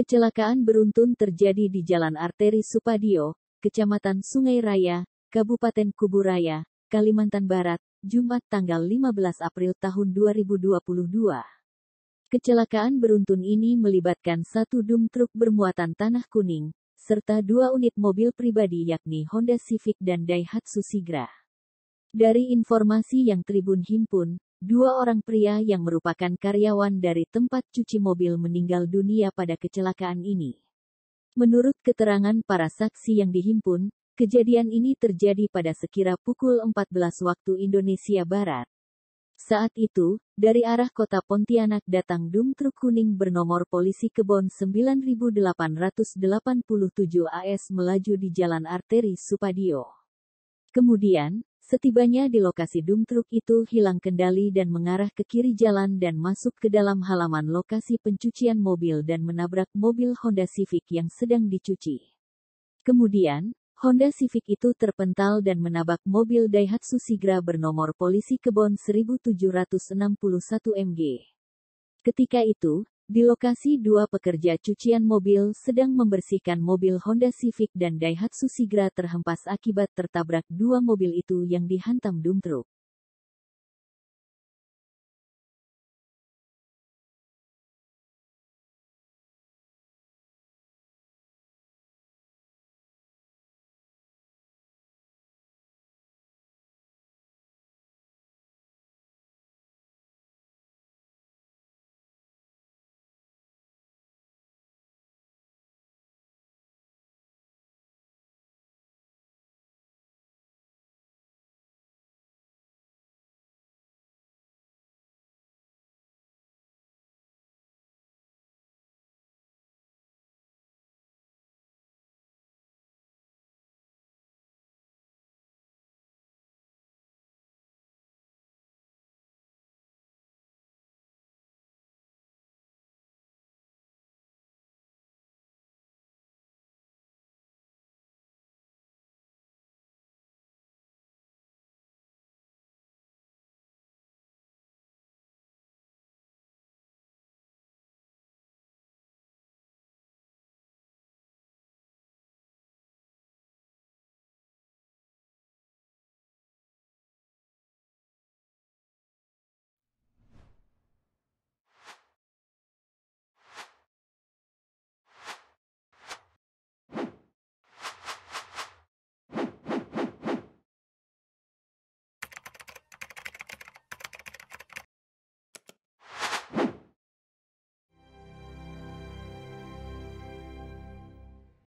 Kecelakaan beruntun terjadi di Jalan Arteri Supadio, Kecamatan Sungai Raya, Kabupaten Kuburaya, Kalimantan Barat, Jumat tanggal 15 April tahun 2022. Kecelakaan beruntun ini melibatkan satu dump truk bermuatan tanah kuning, serta dua unit mobil pribadi yakni Honda Civic dan Daihatsu Sigra. Dari informasi yang Tribun himpun, Dua orang pria yang merupakan karyawan dari tempat cuci mobil meninggal dunia pada kecelakaan ini. Menurut keterangan para saksi yang dihimpun, kejadian ini terjadi pada sekira pukul 14 waktu Indonesia Barat. Saat itu, dari arah kota Pontianak datang dum truk kuning bernomor polisi Kebon 9887 AS melaju di Jalan Arteri Supadio. Kemudian, Setibanya di lokasi dump truk itu hilang kendali dan mengarah ke kiri jalan dan masuk ke dalam halaman lokasi pencucian mobil dan menabrak mobil Honda Civic yang sedang dicuci. Kemudian, Honda Civic itu terpental dan menabrak mobil Daihatsu Sigra bernomor polisi kebon 1761 MG. Ketika itu, di lokasi dua pekerja cucian mobil sedang membersihkan mobil Honda Civic dan Daihatsu Sigra terhempas akibat tertabrak dua mobil itu yang dihantam dump truck.